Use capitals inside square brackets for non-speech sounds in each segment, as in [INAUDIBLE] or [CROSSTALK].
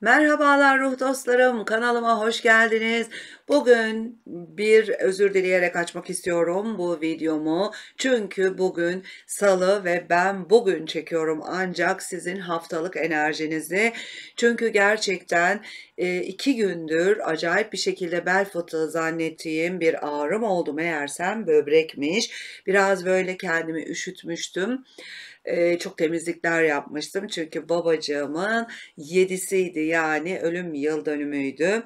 Merhabalar ruh dostlarım kanalıma hoş geldiniz. Bugün bir özür dileyerek açmak istiyorum bu videomu. Çünkü bugün salı ve ben bugün çekiyorum ancak sizin haftalık enerjinizi. Çünkü gerçekten e, iki gündür acayip bir şekilde bel fıtığı zannettiğim bir ağrım oldu meğersem böbrekmiş. Biraz böyle kendimi üşütmüştüm e, çok temizlikler yapmıştım. Çünkü babacığımın yedisiydi yani ölüm yıl dönümüydü.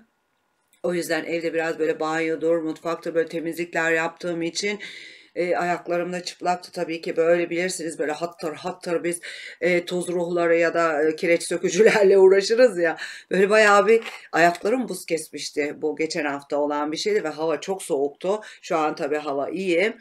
O yüzden evde biraz böyle banyodur, mutfakta böyle temizlikler yaptığım için e, ayaklarımda çıplaktı tabii ki böyle bilirsiniz böyle hattır hattır biz e, toz ruhları ya da e, kireç sökücülerle [LAUGHS] uğraşırız ya böyle bayağı bir ayaklarım buz kesmişti bu geçen hafta olan bir şeydi ve hava çok soğuktu şu an tabii hava iyi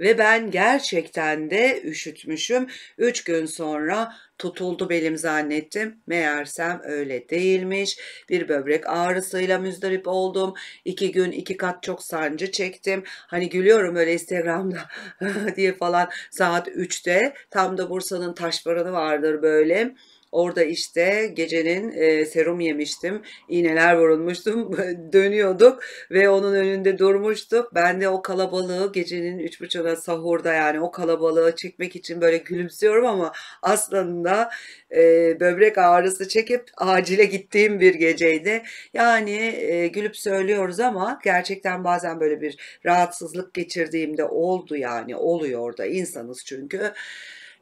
ve ben gerçekten de üşütmüşüm. Üç gün sonra tutuldu belim zannettim. Meğersem öyle değilmiş. Bir böbrek ağrısıyla müzdarip oldum. İki gün iki kat çok sancı çektim. Hani gülüyorum öyle Instagram'da [LAUGHS] diye falan saat 3'te tam da Bursa'nın taşbaranı vardır böyle. Orada işte gecenin e, serum yemiştim. iğneler vurulmuştum. [LAUGHS] Dönüyorduk ve onun önünde durmuştuk. Ben de o kalabalığı gecenin 3.30'da sahurda yani o kalabalığı çekmek için böyle gülümsüyorum ama aslında e, böbrek ağrısı çekip acile gittiğim bir geceydi. Yani e, gülüp söylüyoruz ama gerçekten bazen böyle bir rahatsızlık geçirdiğimde oldu yani oluyor da insanız çünkü.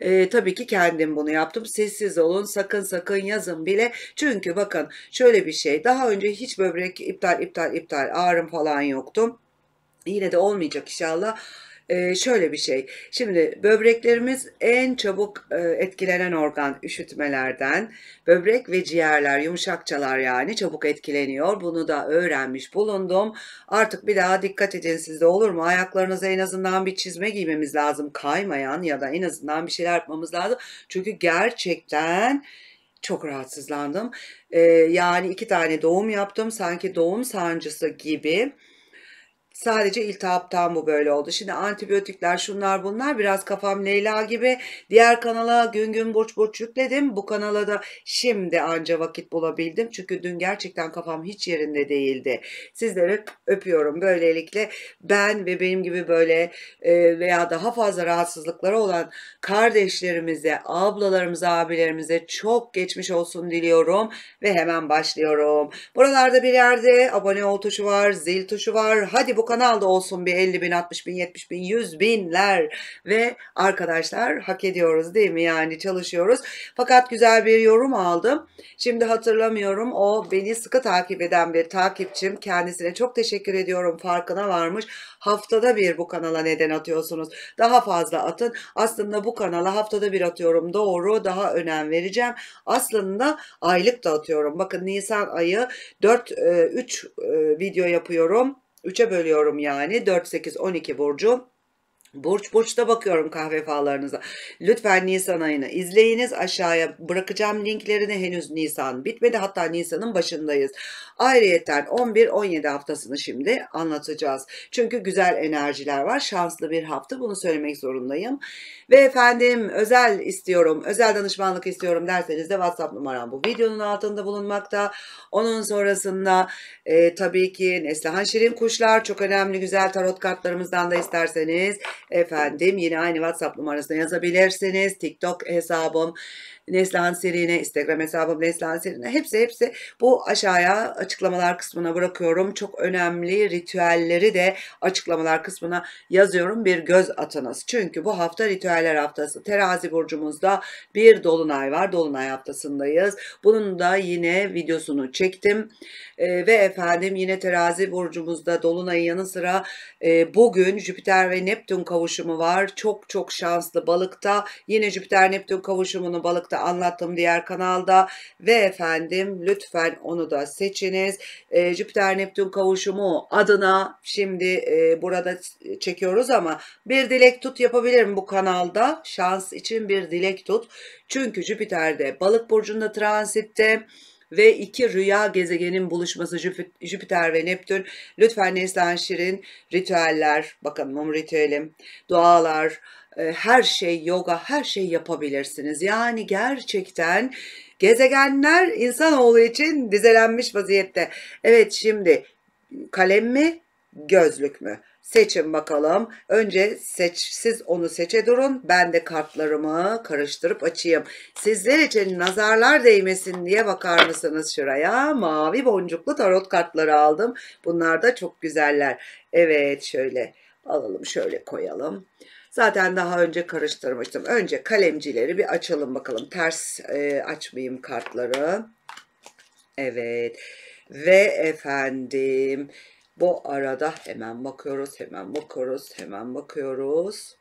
E, tabii ki kendim bunu yaptım. Sessiz olun sakın sakın yazın bile. Çünkü bakın şöyle bir şey daha önce hiç böbrek iptal iptal iptal ağrım falan yoktu. Yine de olmayacak inşallah e, şöyle bir şey. Şimdi böbreklerimiz en çabuk e, etkilenen organ üşütmelerden. Böbrek ve ciğerler, yumuşakçalar yani çabuk etkileniyor. Bunu da öğrenmiş bulundum. Artık bir daha dikkat edin sizde olur mu? Ayaklarınıza en azından bir çizme giymemiz lazım. Kaymayan ya da en azından bir şeyler yapmamız lazım. Çünkü gerçekten çok rahatsızlandım. Ee, yani iki tane doğum yaptım. Sanki doğum sancısı gibi Sadece iltihaptan bu böyle oldu. Şimdi antibiyotikler şunlar bunlar biraz kafam Leyla gibi. Diğer kanala gün gün borç borç yükledim. Bu kanala da şimdi anca vakit bulabildim. Çünkü dün gerçekten kafam hiç yerinde değildi. Sizleri öpüyorum. Böylelikle ben ve benim gibi böyle e, veya daha fazla rahatsızlıkları olan kardeşlerimize, ablalarımıza, abilerimize çok geçmiş olsun diliyorum ve hemen başlıyorum. Buralarda bir yerde abone ol tuşu var, zil tuşu var. Hadi bu kanalda olsun bir 50 bin, 60 bin, 70 bin, 100 binler ve arkadaşlar hak ediyoruz değil mi yani çalışıyoruz. Fakat güzel bir yorum aldım. Şimdi hatırlamıyorum o beni sıkı takip eden bir takipçim kendisine çok teşekkür ediyorum farkına varmış. Haftada bir bu kanala neden atıyorsunuz. Daha fazla atın. Aslında bu kanala haftada bir atıyorum doğru daha önem vereceğim. Aslında aylık da atıyorum. Bakın Nisan ayı 4 3 e, e, video yapıyorum. 3'e bölüyorum yani 4 8 12 burcu Burç burçta bakıyorum kahve falarınıza. Lütfen Nisan ayını izleyiniz. Aşağıya bırakacağım linklerini. Henüz Nisan bitmedi. Hatta Nisan'ın başındayız. Ayrıyeten 11-17 haftasını şimdi anlatacağız. Çünkü güzel enerjiler var. Şanslı bir hafta bunu söylemek zorundayım. Ve efendim özel istiyorum, özel danışmanlık istiyorum derseniz de WhatsApp numaram bu videonun altında bulunmakta. Onun sonrasında e, tabii ki Neslihan Şirin Kuşlar çok önemli güzel tarot kartlarımızdan da isterseniz efendim yine aynı WhatsApp numarasına yazabilirsiniz. TikTok hesabım Neslihan Serin'e, Instagram hesabım Neslihan Serin'e hepsi hepsi bu aşağıya açıklamalar kısmına bırakıyorum. Çok önemli ritüelleri de açıklamalar kısmına yazıyorum bir göz atınız. Çünkü bu hafta ritüeller haftası. Terazi burcumuzda bir dolunay var. Dolunay haftasındayız. Bunun da yine videosunu çektim. E, ve efendim yine terazi burcumuzda dolunayın yanı sıra e, bugün Jüpiter ve Neptün kavuşumu var. Çok çok şanslı balıkta. Yine Jüpiter Neptün kavuşumunu balıkta de anlattım diğer kanalda ve efendim lütfen onu da seçiniz. E, Jüpiter Neptün kavuşumu adına şimdi e, burada çekiyoruz ama bir dilek tut yapabilirim bu kanalda. Şans için bir dilek tut. Çünkü de balık burcunda transitte ve iki rüya gezegenin buluşması Jüpiter ve Neptün. Lütfen Neslihan Şirin ritüeller, bakın mum ritüelim, dualar, e, her şey yoga, her şey yapabilirsiniz. Yani gerçekten gezegenler insanoğlu için dizelenmiş vaziyette. Evet şimdi kalem mi, gözlük mü? Seçin bakalım. Önce seç, siz onu seçe durun. Ben de kartlarımı karıştırıp açayım. Sizler için nazarlar değmesin diye bakar mısınız şuraya? Mavi boncuklu tarot kartları aldım. Bunlar da çok güzeller. Evet şöyle alalım şöyle koyalım. Zaten daha önce karıştırmıştım. Önce kalemcileri bir açalım bakalım. Ters e, açmayayım kartları. Evet. Ve efendim bu arada hemen bakıyoruz, hemen bakıyoruz, hemen bakıyoruz.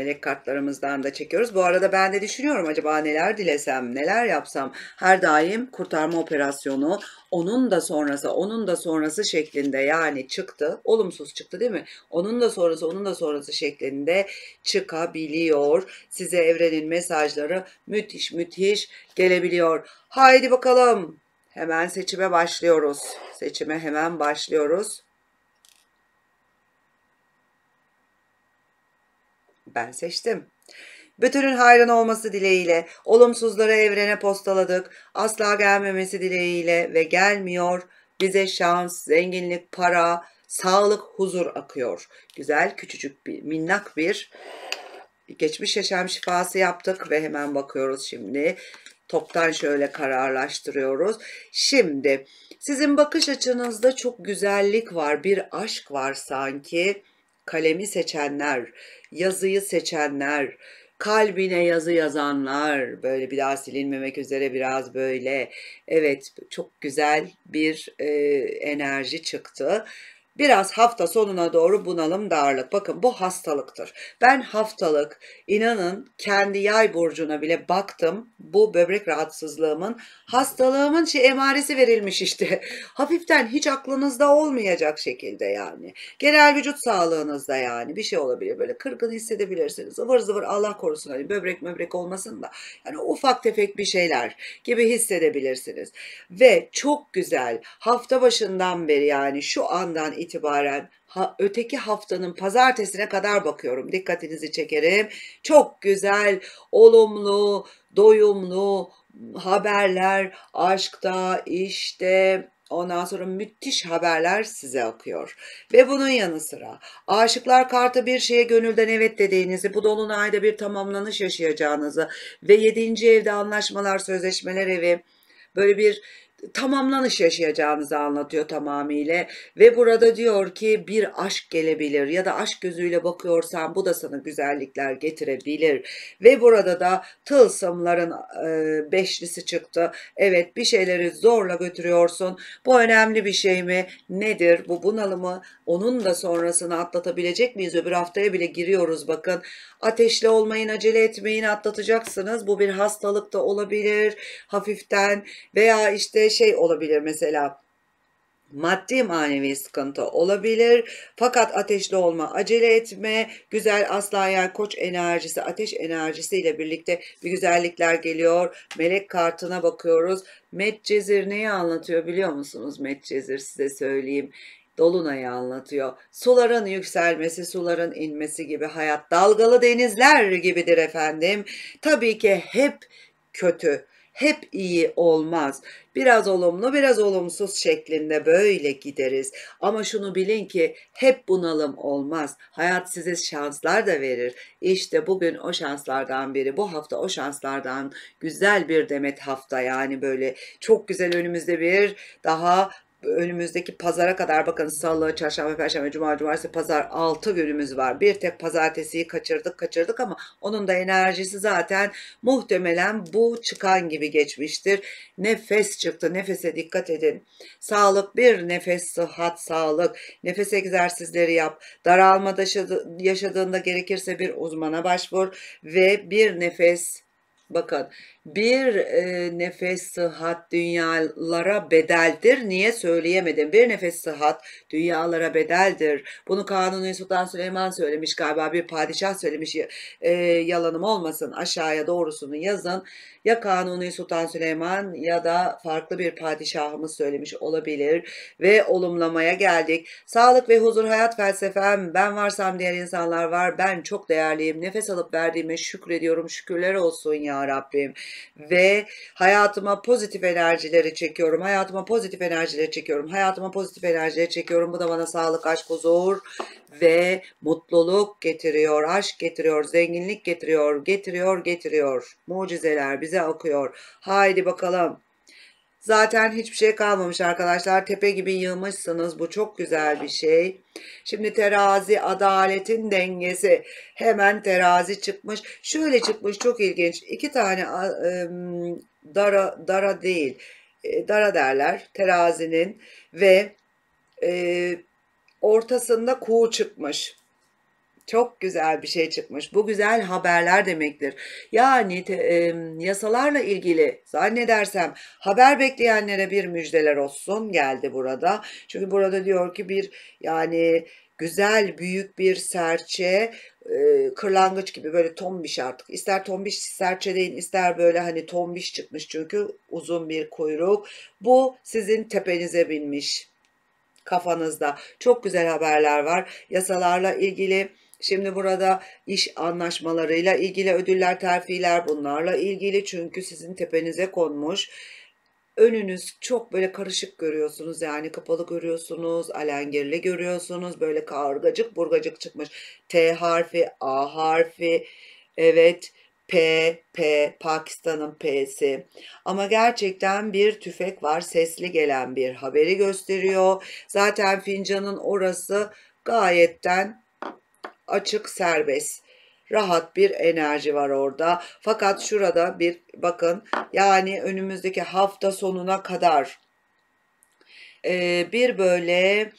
Melek kartlarımızdan da çekiyoruz. Bu arada ben de düşünüyorum acaba neler dilesem, neler yapsam. Her daim kurtarma operasyonu, onun da sonrası, onun da sonrası şeklinde yani çıktı. Olumsuz çıktı değil mi? Onun da sonrası, onun da sonrası şeklinde çıkabiliyor. Size evrenin mesajları müthiş müthiş gelebiliyor. Haydi bakalım. Hemen seçime başlıyoruz. Seçime hemen başlıyoruz. ben seçtim. Bütünün hayran olması dileğiyle, olumsuzları evrene postaladık, asla gelmemesi dileğiyle ve gelmiyor, bize şans, zenginlik, para, sağlık, huzur akıyor. Güzel, küçücük bir, minnak bir geçmiş yaşam şifası yaptık ve hemen bakıyoruz şimdi. Toptan şöyle kararlaştırıyoruz. Şimdi sizin bakış açınızda çok güzellik var, bir aşk var sanki kalemi seçenler, yazıyı seçenler, kalbine yazı yazanlar böyle bir daha silinmemek üzere biraz böyle evet çok güzel bir e, enerji çıktı. Biraz hafta sonuna doğru bunalım darlık. Bakın bu hastalıktır. Ben haftalık inanın kendi yay burcuna bile baktım. Bu böbrek rahatsızlığımın hastalığımın şey emaresi verilmiş işte. [LAUGHS] Hafiften hiç aklınızda olmayacak şekilde yani. Genel vücut sağlığınızda yani bir şey olabilir. Böyle kırgın hissedebilirsiniz. Ivır zıvır Allah korusun hani böbrek möbrek olmasın da. Yani ufak tefek bir şeyler gibi hissedebilirsiniz. Ve çok güzel hafta başından beri yani şu andan itibaren itibaren ha, öteki haftanın pazartesine kadar bakıyorum. Dikkatinizi çekerim. Çok güzel, olumlu, doyumlu haberler aşkta, işte, Ondan sonra müthiş haberler size akıyor. Ve bunun yanı sıra aşıklar kartı bir şeye gönülden evet dediğinizi, bu dolunayda bir tamamlanış yaşayacağınızı ve 7. evde anlaşmalar, sözleşmeler evi böyle bir tamamlanış yaşayacağınızı anlatıyor tamamıyla ve burada diyor ki bir aşk gelebilir ya da aşk gözüyle bakıyorsan bu da sana güzellikler getirebilir ve burada da tılsımların e, beşlisi çıktı evet bir şeyleri zorla götürüyorsun bu önemli bir şey mi nedir bu bunalımı onun da sonrasını atlatabilecek miyiz öbür haftaya bile giriyoruz bakın ateşli olmayın acele etmeyin atlatacaksınız bu bir hastalık da olabilir hafiften veya işte şey olabilir mesela maddi manevi sıkıntı olabilir. Fakat ateşli olma, acele etme, güzel aslan yer koç enerjisi, ateş enerjisiyle birlikte bir güzellikler geliyor. Melek kartına bakıyoruz. Medcezir neyi anlatıyor biliyor musunuz? Medcezir size söyleyeyim. Dolunay'ı anlatıyor. Suların yükselmesi, suların inmesi gibi hayat dalgalı denizler gibidir efendim. Tabii ki hep kötü hep iyi olmaz. Biraz olumlu, biraz olumsuz şeklinde böyle gideriz. Ama şunu bilin ki hep bunalım olmaz. Hayat size şanslar da verir. İşte bugün o şanslardan biri, bu hafta o şanslardan güzel bir demet hafta yani böyle çok güzel önümüzde bir daha önümüzdeki pazara kadar bakın salı, çarşamba, perşembe, cuma, cumartesi, pazar 6 günümüz var. Bir tek pazartesiyi kaçırdık kaçırdık ama onun da enerjisi zaten muhtemelen bu çıkan gibi geçmiştir. Nefes çıktı. Nefese dikkat edin. Sağlık bir nefes, sıhhat, sağlık. Nefes egzersizleri yap. Daralma yaşadığında gerekirse bir uzmana başvur ve bir nefes Bakın bir e, nefes sıhhat dünyalara bedeldir. Niye söyleyemedim? Bir nefes sıhhat dünyalara bedeldir. Bunu Kanuni Sultan Süleyman söylemiş galiba bir padişah söylemiş. E, yalanım olmasın aşağıya doğrusunu yazın. Ya Kanuni Sultan Süleyman ya da farklı bir padişahımız söylemiş olabilir. Ve olumlamaya geldik. Sağlık ve huzur hayat felsefem. Ben varsam diğer insanlar var. Ben çok değerliyim. Nefes alıp verdiğime şükrediyorum. Şükürler olsun ya Rabbim ve hayatıma pozitif enerjileri çekiyorum. Hayatıma pozitif enerjileri çekiyorum. Hayatıma pozitif enerjileri çekiyorum. Bu da bana sağlık, aşk, huzur ve mutluluk getiriyor. Aşk getiriyor, zenginlik getiriyor, getiriyor, getiriyor. Mucizeler bize akıyor. Haydi bakalım. Zaten hiçbir şey kalmamış arkadaşlar. Tepe gibi yığmışsınız. Bu çok güzel bir şey. Şimdi terazi adaletin dengesi. Hemen terazi çıkmış. Şöyle çıkmış çok ilginç. İki tane dara, dara değil. E, dara derler terazinin ve e, ortasında kuğu çıkmış. Çok güzel bir şey çıkmış. Bu güzel haberler demektir. Yani te, e, yasalarla ilgili zannedersem haber bekleyenlere bir müjdeler olsun geldi burada. Çünkü burada diyor ki bir yani güzel büyük bir serçe e, kırlangıç gibi böyle tombiş artık. İster tombiş serçe deyin ister böyle hani tombiş çıkmış çünkü uzun bir kuyruk. Bu sizin tepenize binmiş kafanızda. Çok güzel haberler var yasalarla ilgili Şimdi burada iş anlaşmalarıyla ilgili ödüller, terfiler bunlarla ilgili çünkü sizin tepenize konmuş önünüz çok böyle karışık görüyorsunuz yani kapalı görüyorsunuz, alengirli görüyorsunuz, böyle kargacık burgacık çıkmış. T harfi, A harfi, evet P, P, Pakistan'ın P'si. Ama gerçekten bir tüfek var, sesli gelen bir haberi gösteriyor. Zaten fincanın orası gayetten açık, serbest. Rahat bir enerji var orada. Fakat şurada bir bakın yani önümüzdeki hafta sonuna kadar e, bir böyle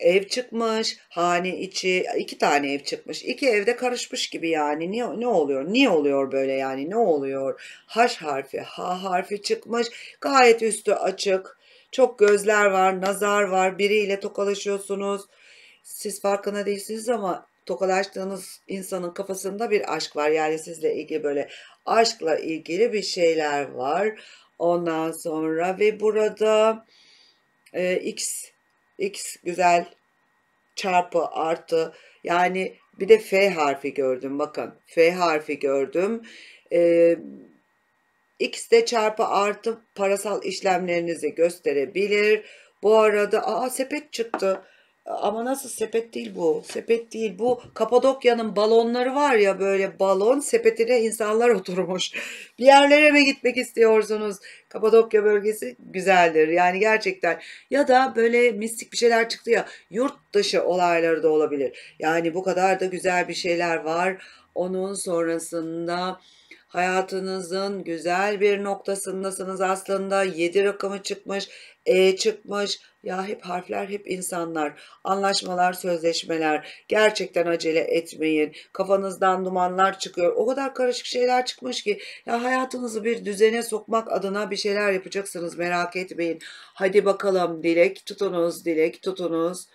ev çıkmış, hane içi iki tane ev çıkmış. iki evde karışmış gibi yani. Niye, ne oluyor? Niye oluyor böyle yani? Ne oluyor? H harfi, H harfi çıkmış. Gayet üstü açık. Çok gözler var, nazar var. Biriyle tokalaşıyorsunuz. Siz farkına değilsiniz ama tokalaştığınız insanın kafasında bir aşk var. Yani sizle ilgili böyle aşkla ilgili bir şeyler var. Ondan sonra ve burada e, x x güzel çarpı artı yani bir de f harfi gördüm bakın f harfi gördüm e, x de çarpı artı parasal işlemlerinizi gösterebilir bu arada aa sepet çıktı ama nasıl sepet değil bu sepet değil bu Kapadokya'nın balonları var ya böyle balon sepetine insanlar [LAUGHS] oturmuş bir yerlere mi gitmek istiyorsunuz Kapadokya bölgesi güzeldir yani gerçekten ya da böyle mistik bir şeyler çıktı ya yurt dışı olayları da olabilir yani bu kadar da güzel bir şeyler var onun sonrasında Hayatınızın güzel bir noktasındasınız aslında. 7 rakamı çıkmış, E çıkmış. Ya hep harfler, hep insanlar. Anlaşmalar, sözleşmeler. Gerçekten acele etmeyin. Kafanızdan dumanlar çıkıyor. O kadar karışık şeyler çıkmış ki ya hayatınızı bir düzene sokmak adına bir şeyler yapacaksınız merak etmeyin. Hadi bakalım dilek tutunuz, dilek tutunuz.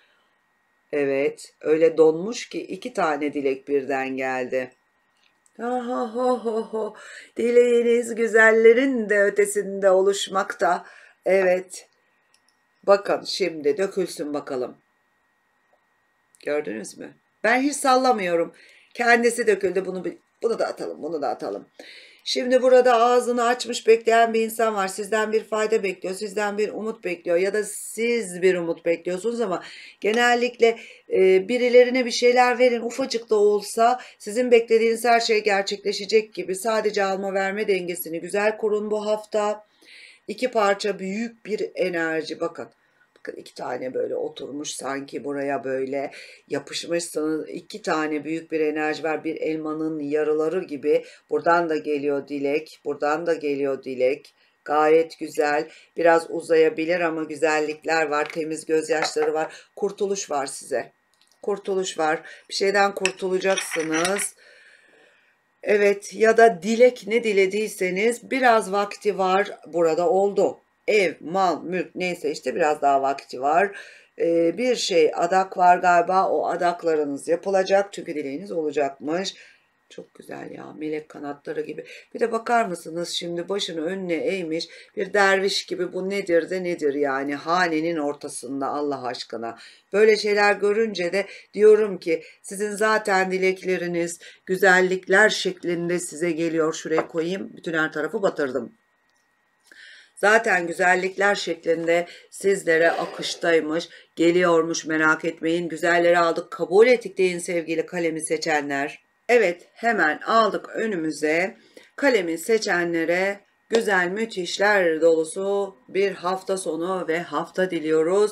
Evet, öyle donmuş ki iki tane dilek birden geldi. Ho ho ho ho. Dileğiniz güzellerin de ötesinde oluşmakta. Evet. Bakın şimdi dökülsün bakalım. Gördünüz mü? Ben hiç sallamıyorum. Kendisi döküldü. Bunu bunu da atalım, bunu da atalım. Şimdi burada ağzını açmış bekleyen bir insan var. Sizden bir fayda bekliyor, sizden bir umut bekliyor ya da siz bir umut bekliyorsunuz ama genellikle e, birilerine bir şeyler verin ufacık da olsa sizin beklediğiniz her şey gerçekleşecek gibi. Sadece alma verme dengesini güzel kurun bu hafta. İki parça büyük bir enerji bakın iki tane böyle oturmuş sanki buraya böyle yapışmışsınız. iki tane büyük bir enerji var. Bir elmanın yarıları gibi. Buradan da geliyor dilek. Buradan da geliyor dilek. Gayet güzel. Biraz uzayabilir ama güzellikler var. Temiz gözyaşları var. Kurtuluş var size. Kurtuluş var. Bir şeyden kurtulacaksınız. Evet ya da dilek ne dilediyseniz biraz vakti var burada oldu ev, mal, mülk neyse işte biraz daha vakti var. Ee, bir şey adak var galiba o adaklarınız yapılacak çünkü dileğiniz olacakmış. Çok güzel ya melek kanatları gibi. Bir de bakar mısınız şimdi başını önüne eğmiş bir derviş gibi bu nedir de nedir yani hanenin ortasında Allah aşkına. Böyle şeyler görünce de diyorum ki sizin zaten dilekleriniz güzellikler şeklinde size geliyor. Şuraya koyayım bütün her tarafı batırdım. Zaten güzellikler şeklinde sizlere akıştaymış, geliyormuş merak etmeyin. Güzelleri aldık, kabul ettik deyin sevgili kalemi seçenler. Evet, hemen aldık önümüze. Kalemi seçenlere güzel, müthişler dolusu bir hafta sonu ve hafta diliyoruz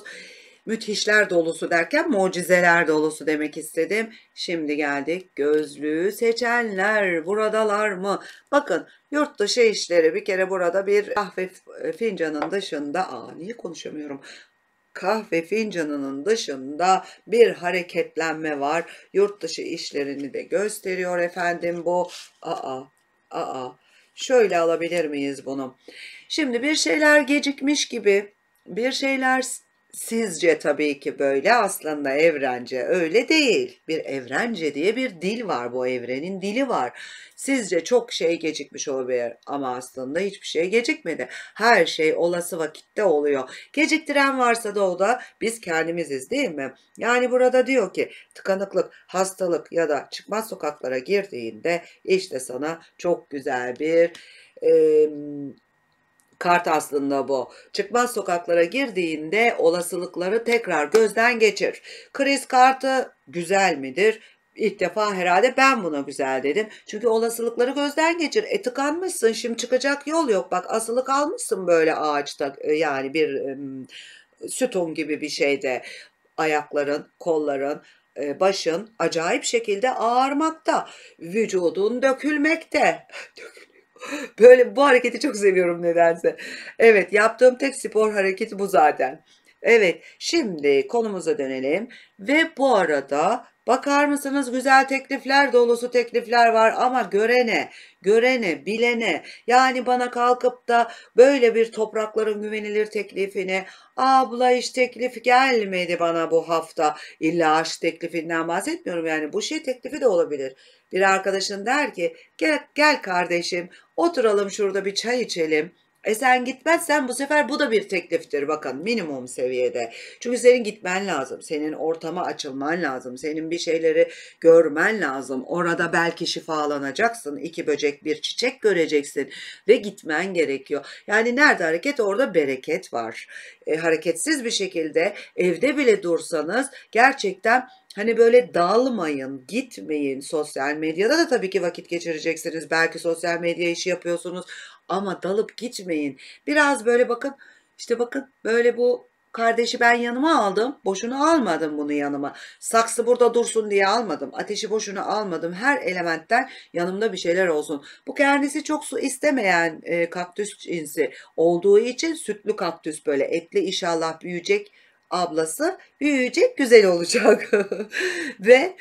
müthişler dolusu derken mucizeler dolusu demek istedim. Şimdi geldik gözlüğü seçenler buradalar mı? Bakın Yurt dışı işleri bir kere burada bir kahve e, fincanın dışında, aa niye konuşamıyorum? kahve fincanının dışında bir hareketlenme var. Yurt dışı işlerini de gösteriyor efendim bu. Aa, aa. Şöyle alabilir miyiz bunu? Şimdi bir şeyler gecikmiş gibi, bir şeyler Sizce tabii ki böyle aslında evrence öyle değil. Bir evrence diye bir dil var bu evrenin dili var. Sizce çok şey gecikmiş olabilir ama aslında hiçbir şey gecikmedi. Her şey olası vakitte oluyor. Geciktiren varsa da o da biz kendimiziz değil mi? Yani burada diyor ki tıkanıklık, hastalık ya da çıkmaz sokaklara girdiğinde işte sana çok güzel bir e, Kart aslında bu. Çıkmaz sokaklara girdiğinde olasılıkları tekrar gözden geçir. Kriz kartı güzel midir? İlk defa herhalde ben buna güzel dedim. Çünkü olasılıkları gözden geçir. E tıkanmışsın şimdi çıkacak yol yok. Bak asılı kalmışsın böyle ağaçta e, yani bir ım, sütun gibi bir şeyde. Ayakların, kolların, e, başın acayip şekilde ağarmakta. Vücudun dökülmekte. [LAUGHS] Dökül [LAUGHS] Böyle bu hareketi çok seviyorum nedense. Evet yaptığım tek spor hareketi bu zaten. Evet şimdi konumuza dönelim ve bu arada bakar mısınız güzel teklifler dolusu teklifler var ama görene, görene, bilene yani bana kalkıp da böyle bir toprakların güvenilir teklifini abla iş teklif gelmedi bana bu hafta illa aşk teklifinden bahsetmiyorum yani bu şey teklifi de olabilir. Bir arkadaşın der ki gel, gel kardeşim Oturalım şurada bir çay içelim. E sen gitmezsen bu sefer bu da bir tekliftir bakın minimum seviyede. Çünkü senin gitmen lazım. Senin ortama açılman lazım. Senin bir şeyleri görmen lazım. Orada belki şifalanacaksın. iki böcek bir çiçek göreceksin ve gitmen gerekiyor. Yani nerede hareket orada bereket var. E, hareketsiz bir şekilde evde bile dursanız gerçekten Hani böyle dalmayın, gitmeyin sosyal medyada da tabii ki vakit geçireceksiniz. Belki sosyal medya işi yapıyorsunuz ama dalıp gitmeyin. Biraz böyle bakın işte bakın böyle bu kardeşi ben yanıma aldım. Boşuna almadım bunu yanıma. Saksı burada dursun diye almadım. Ateşi boşuna almadım. Her elementten yanımda bir şeyler olsun. Bu kendisi çok su istemeyen e, kaktüs cinsi olduğu için sütlü kaktüs böyle etli inşallah büyüyecek ablası büyüyecek güzel olacak [LAUGHS] ve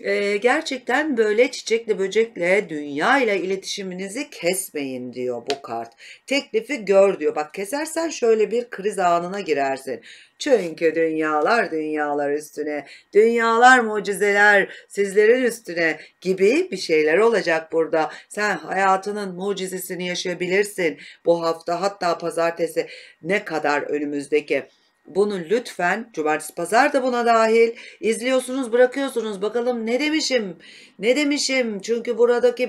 e, gerçekten böyle çiçekle böcekle dünya ile iletişiminizi kesmeyin diyor bu kart. Teklifi gör diyor. Bak kesersen şöyle bir kriz anına girersin. Çünkü dünyalar dünyalar üstüne, dünyalar mucizeler sizlerin üstüne gibi bir şeyler olacak burada. Sen hayatının mucizesini yaşayabilirsin bu hafta hatta pazartesi ne kadar önümüzdeki bunu lütfen cumartesi pazar da buna dahil izliyorsunuz bırakıyorsunuz bakalım ne demişim ne demişim çünkü buradaki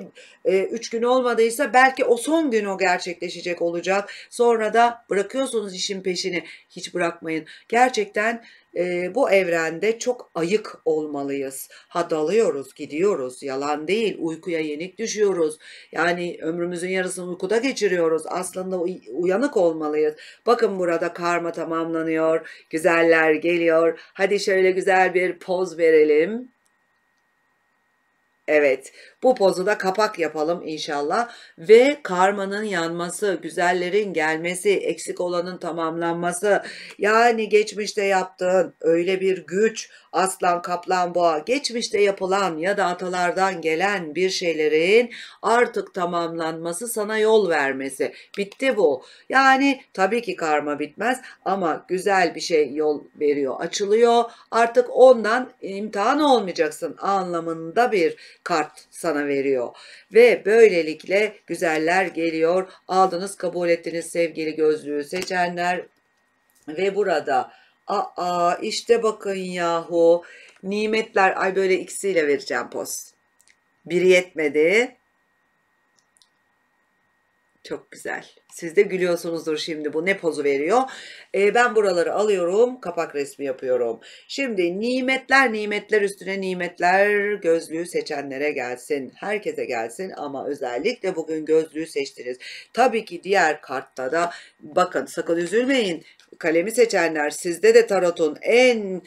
3 e, üç gün olmadıysa belki o son gün o gerçekleşecek olacak sonra da bırakıyorsunuz işin peşini hiç bırakmayın gerçekten e, bu evrende çok ayık olmalıyız. Hadalıyoruz, gidiyoruz. Yalan değil. Uykuya yenik düşüyoruz. Yani ömrümüzün yarısını uykuda geçiriyoruz. Aslında uyanık olmalıyız. Bakın burada karma tamamlanıyor. Güzeller geliyor. Hadi şöyle güzel bir poz verelim. Evet bu pozu da kapak yapalım inşallah ve karmanın yanması, güzellerin gelmesi, eksik olanın tamamlanması yani geçmişte yaptığın öyle bir güç aslan kaplan boğa geçmişte yapılan ya da atalardan gelen bir şeylerin artık tamamlanması sana yol vermesi bitti bu yani tabii ki karma bitmez ama güzel bir şey yol veriyor açılıyor artık ondan imtihan olmayacaksın anlamında bir kart sana veriyor. Ve böylelikle güzeller geliyor. Aldınız kabul ettiniz sevgili gözlüğü seçenler. Ve burada aa işte bakın yahu nimetler ay böyle ikisiyle vereceğim poz. Biri yetmedi. Çok güzel. Siz de gülüyorsunuzdur şimdi bu ne pozu veriyor. Ee, ben buraları alıyorum kapak resmi yapıyorum. Şimdi nimetler nimetler üstüne nimetler gözlüğü seçenlere gelsin. Herkese gelsin ama özellikle bugün gözlüğü seçtiniz. Tabii ki diğer kartta da bakın sakın üzülmeyin. Kalemi seçenler sizde de tarotun en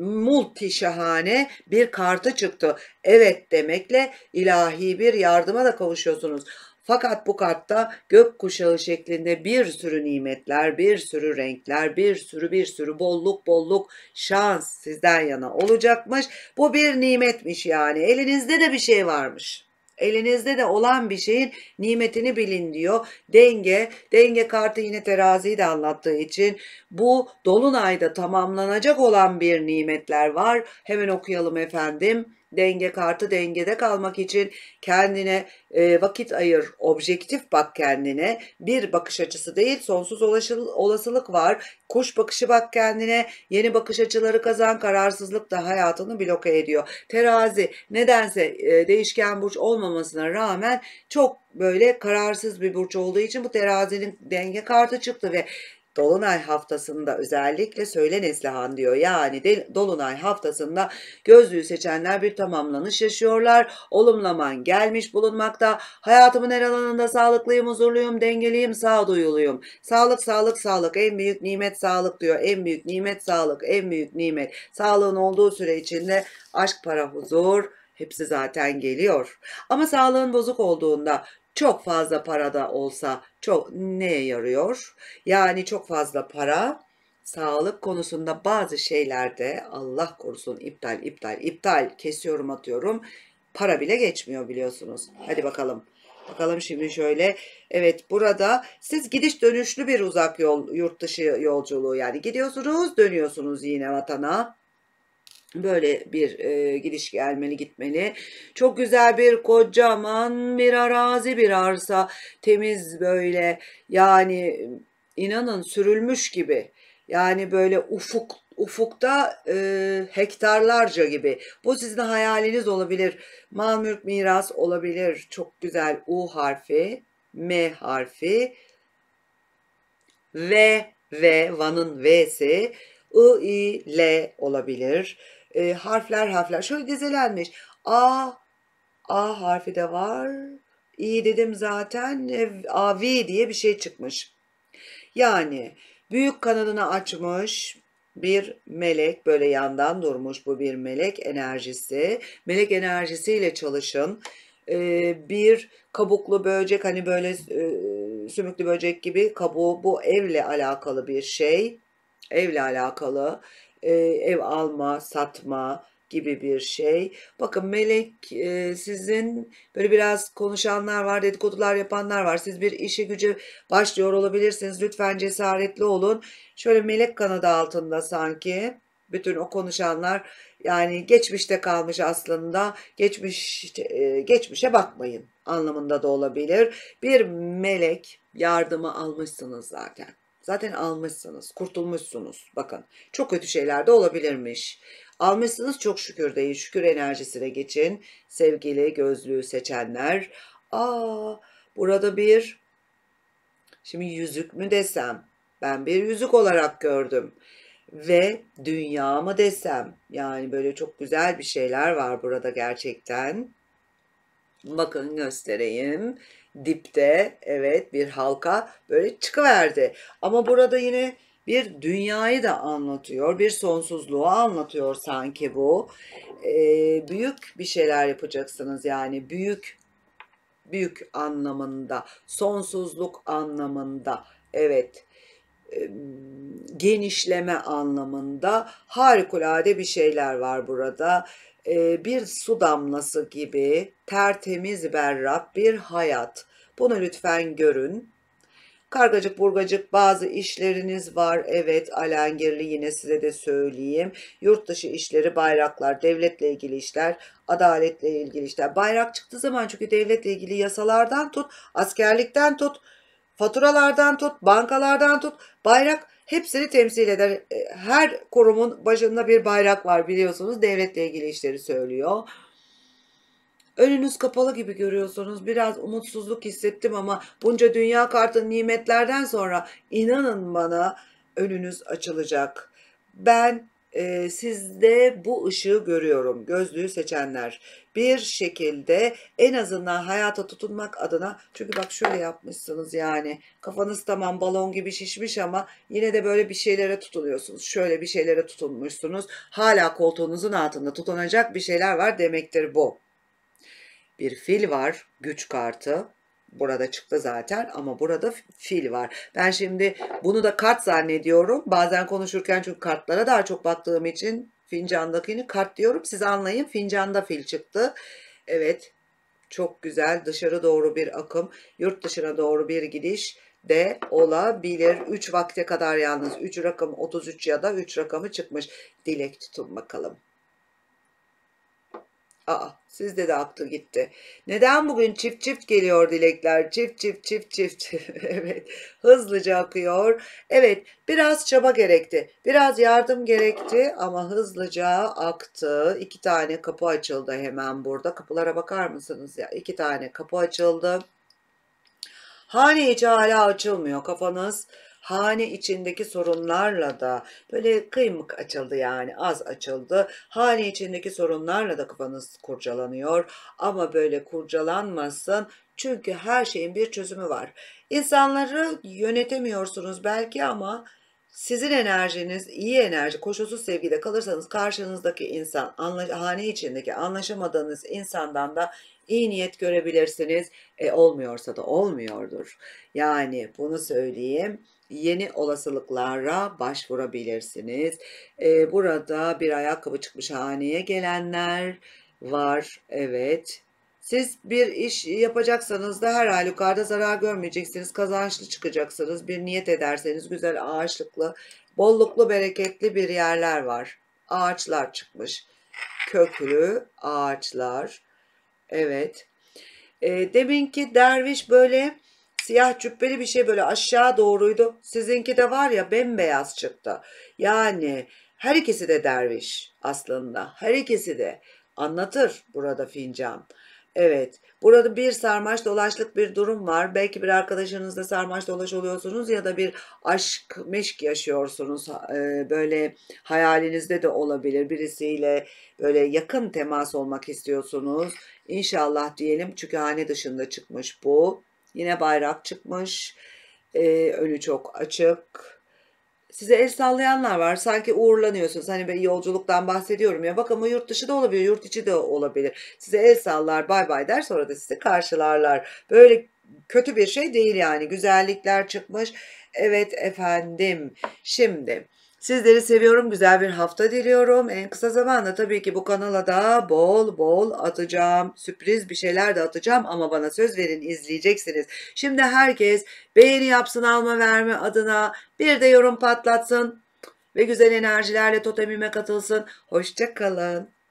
multi şahane bir kartı çıktı. Evet demekle ilahi bir yardıma da kavuşuyorsunuz. Fakat bu kartta gök kuşağı şeklinde bir sürü nimetler, bir sürü renkler, bir sürü bir sürü bolluk bolluk şans sizden yana olacakmış. Bu bir nimetmiş yani. Elinizde de bir şey varmış. Elinizde de olan bir şeyin nimetini bilin diyor. Denge, denge kartı yine teraziyi de anlattığı için bu dolunayda tamamlanacak olan bir nimetler var. Hemen okuyalım efendim denge kartı dengede kalmak için kendine e, vakit ayır, objektif bak kendine. Bir bakış açısı değil, sonsuz olasılık var. Kuş bakışı bak kendine, yeni bakış açıları kazan, kararsızlık da hayatını bloke ediyor. Terazi nedense e, değişken burç olmamasına rağmen çok böyle kararsız bir burç olduğu için bu terazinin denge kartı çıktı ve Dolunay haftasında özellikle söyle Neslihan diyor. Yani de, Dolunay haftasında gözlüğü seçenler bir tamamlanış yaşıyorlar. Olumlaman gelmiş bulunmakta. Hayatımın her alanında sağlıklıyım, huzurluyum, dengeliyim, sağduyuluyum. Sağlık, sağlık, sağlık. En büyük nimet sağlık diyor. En büyük nimet sağlık, en büyük nimet. Sağlığın olduğu süre içinde aşk, para, huzur, Hepsi zaten geliyor. Ama sağlığın bozuk olduğunda çok fazla para da olsa çok neye yarıyor? Yani çok fazla para sağlık konusunda bazı şeylerde Allah korusun iptal iptal iptal kesiyorum atıyorum. Para bile geçmiyor biliyorsunuz. Hadi bakalım. Bakalım şimdi şöyle. Evet burada siz gidiş dönüşlü bir uzak yol yurt dışı yolculuğu yani gidiyorsunuz dönüyorsunuz yine vatana. Böyle bir e, gidiş gelmeli gitmeli. Çok güzel bir kocaman bir arazi bir arsa. Temiz böyle yani inanın sürülmüş gibi. Yani böyle ufuk ufukta e, hektarlarca gibi. Bu sizin hayaliniz olabilir. Mal mülk miras olabilir. Çok güzel U harfi, M harfi, V, V, Van'ın V'si, I, I, L olabilir e, harfler harfler şöyle dizelenmiş. A, A harfi de var. İyi dedim zaten e, A V diye bir şey çıkmış. Yani büyük kanadını açmış bir melek böyle yandan durmuş bu bir melek enerjisi. Melek enerjisiyle çalışın. Ee, bir kabuklu böcek hani böyle e, sümüklü böcek gibi kabuğu bu evle alakalı bir şey. Evle alakalı e, ev alma, satma gibi bir şey. Bakın melek e, sizin böyle biraz konuşanlar var, dedikodular yapanlar var. Siz bir işe güce başlıyor olabilirsiniz. Lütfen cesaretli olun. Şöyle melek kanadı altında sanki bütün o konuşanlar yani geçmişte kalmış aslında geçmiş geçmişe bakmayın anlamında da olabilir. Bir melek yardımı almışsınız zaten. Zaten almışsınız, kurtulmuşsunuz. Bakın çok kötü şeyler de olabilirmiş. Almışsınız çok şükür değil. Şükür enerjisine geçin. Sevgili gözlüğü seçenler. Aa burada bir şimdi yüzük mü desem ben bir yüzük olarak gördüm ve dünya mı desem yani böyle çok güzel bir şeyler var burada gerçekten Bakın göstereyim. Dipte evet bir halka böyle çıkıverdi. Ama burada yine bir dünyayı da anlatıyor. Bir sonsuzluğu anlatıyor sanki bu. Ee, büyük bir şeyler yapacaksınız yani. Büyük büyük anlamında, sonsuzluk anlamında, evet ee, genişleme anlamında harikulade bir şeyler var burada e, bir su damlası gibi tertemiz berrak bir hayat. Bunu lütfen görün. Kargacık burgacık bazı işleriniz var. Evet alengirli yine size de söyleyeyim. Yurt dışı işleri bayraklar, devletle ilgili işler, adaletle ilgili işler. Bayrak çıktığı zaman çünkü devletle ilgili yasalardan tut, askerlikten tut, faturalardan tut, bankalardan tut. Bayrak hepsini temsil eder. E, her kurumun başında bir bayrak var biliyorsunuz. Devletle ilgili işleri söylüyor. Önünüz kapalı gibi görüyorsunuz. Biraz umutsuzluk hissettim ama bunca dünya kartı nimetlerden sonra inanın bana önünüz açılacak. Ben e, sizde bu ışığı görüyorum gözlüğü seçenler bir şekilde en azından hayata tutunmak adına çünkü bak şöyle yapmışsınız yani kafanız tamam balon gibi şişmiş ama yine de böyle bir şeylere tutuluyorsunuz, şöyle bir şeylere tutunmuşsunuz hala koltuğunuzun altında tutunacak bir şeyler var demektir bu bir fil var güç kartı burada çıktı zaten ama burada fil var. Ben şimdi bunu da kart zannediyorum. Bazen konuşurken çünkü kartlara daha çok baktığım için fincandakini kart diyorum. Siz anlayın fincanda fil çıktı. Evet çok güzel dışarı doğru bir akım, yurt dışına doğru bir gidiş de olabilir. 3 vakte kadar yalnız 3 rakam, 33 ya da 3 rakamı çıkmış. Dilek tutun bakalım. Aa sizde de aklı gitti. Neden bugün çift çift geliyor dilekler? Çift çift çift çift. [LAUGHS] evet hızlıca akıyor. Evet biraz çaba gerekti. Biraz yardım gerekti ama hızlıca aktı. İki tane kapı açıldı hemen burada. Kapılara bakar mısınız ya? İki tane kapı açıldı. Hane içi hala açılmıyor kafanız hane içindeki sorunlarla da böyle kıymık açıldı yani az açıldı. Hane içindeki sorunlarla da kafanız kurcalanıyor ama böyle kurcalanmasın çünkü her şeyin bir çözümü var. İnsanları yönetemiyorsunuz belki ama sizin enerjiniz iyi enerji koşulsuz sevgiyle kalırsanız karşınızdaki insan hane içindeki anlaşamadığınız insandan da iyi niyet görebilirsiniz. E, olmuyorsa da olmuyordur. Yani bunu söyleyeyim yeni olasılıklara başvurabilirsiniz. E, burada bir ayakkabı çıkmış haneye gelenler var. Evet. Siz bir iş yapacaksanız da her halükarda zarar görmeyeceksiniz. Kazançlı çıkacaksınız. Bir niyet ederseniz güzel ağaçlıklı, bolluklu, bereketli bir yerler var. Ağaçlar çıkmış. Köklü ağaçlar. Evet. E, demin ki derviş böyle siyah cübbeli bir şey böyle aşağı doğruydu. Sizinki de var ya bembeyaz çıktı. Yani her ikisi de derviş aslında. Her ikisi de anlatır burada fincan. Evet burada bir sarmaş dolaşlık bir durum var. Belki bir arkadaşınızla sarmaş dolaş oluyorsunuz ya da bir aşk meşk yaşıyorsunuz. Ee, böyle hayalinizde de olabilir birisiyle böyle yakın temas olmak istiyorsunuz. İnşallah diyelim çünkü hane dışında çıkmış bu. Yine bayrak çıkmış. Ee, önü çok açık. Size el sallayanlar var. Sanki uğurlanıyorsunuz. Hani bir yolculuktan bahsediyorum ya. Bakın bu yurt dışı da olabilir, yurt içi de olabilir. Size el sallar, bay bay der sonra da sizi karşılarlar. Böyle kötü bir şey değil yani. Güzellikler çıkmış. Evet efendim. Şimdi Sizleri seviyorum. Güzel bir hafta diliyorum. En kısa zamanda tabii ki bu kanala da bol bol atacağım. Sürpriz bir şeyler de atacağım ama bana söz verin izleyeceksiniz. Şimdi herkes beğeni yapsın alma verme adına bir de yorum patlatsın ve güzel enerjilerle totemime katılsın. Hoşçakalın.